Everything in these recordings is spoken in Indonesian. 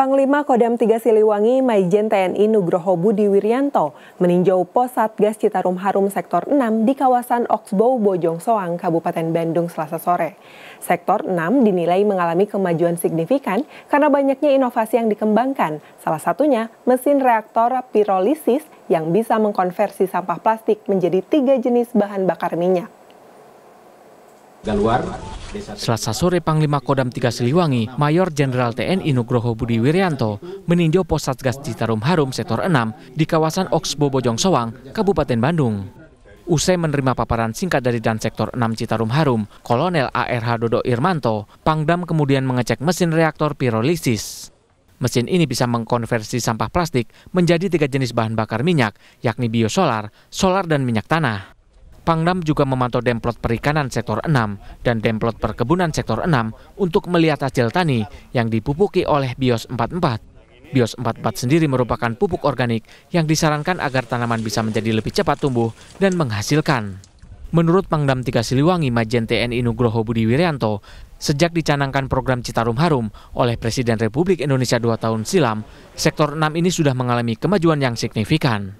Panglima Kodam 3 Siliwangi Maijen TNI Nugroho Budi Wiryanto meninjau pos Satgas Citarum Harum Sektor 6 di kawasan Oxbow Bojong Soang, Kabupaten Bandung selasa sore. Sektor 6 dinilai mengalami kemajuan signifikan karena banyaknya inovasi yang dikembangkan, salah satunya mesin reaktor pirolisis yang bisa mengkonversi sampah plastik menjadi tiga jenis bahan bakar minyak. luar, Selasa sore Panglima Kodam 3 Siliwangi, Mayor Jenderal TNI Nugroho Budi Wiryanto meninjau pos Satgas Citarum Harum Sektor 6 di kawasan Oksbo Bojong Soang, Kabupaten Bandung. Usai menerima paparan singkat dari Dan Sektor 6 Citarum Harum, Kolonel ARH Dodo Irmanto, Pangdam kemudian mengecek mesin reaktor pirolisis. Mesin ini bisa mengkonversi sampah plastik menjadi tiga jenis bahan bakar minyak, yakni biosolar, solar, dan minyak tanah. Pangdam juga memantau demplot perikanan sektor 6 dan demplot perkebunan sektor 6 untuk melihat hasil tani yang dipupuki oleh BIOS 44. BIOS 44 sendiri merupakan pupuk organik yang disarankan agar tanaman bisa menjadi lebih cepat tumbuh dan menghasilkan. Menurut Pangdam Tiga Siliwangi Majen TNI Nugroho Budi Wiryanto, sejak dicanangkan program Citarum Harum oleh Presiden Republik Indonesia dua tahun silam, sektor 6 ini sudah mengalami kemajuan yang signifikan.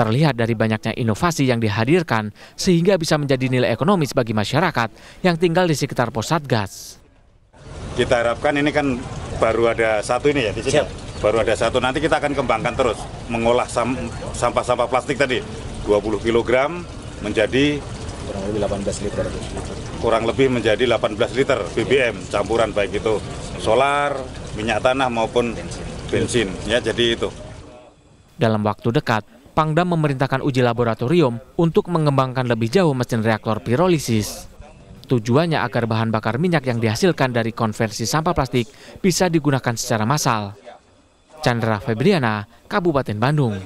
Terlihat dari banyaknya inovasi yang dihadirkan sehingga bisa menjadi nilai ekonomis bagi masyarakat yang tinggal di sekitar pos Satgas. Kita harapkan ini kan baru ada satu ini ya di sini. Siap. Baru ada satu. Nanti kita akan kembangkan terus mengolah sampah-sampah plastik tadi 20 kg menjadi kurang lebih 18 liter. Kurang lebih menjadi 18 liter BBM campuran baik itu solar, minyak tanah maupun bensin. Ya jadi itu. Dalam waktu dekat, Pangdam memerintahkan uji laboratorium untuk mengembangkan lebih jauh mesin reaktor pirolisis. Tujuannya agar bahan bakar minyak yang dihasilkan dari konversi sampah plastik bisa digunakan secara massal. Chandra Febriana, Kabupaten Bandung.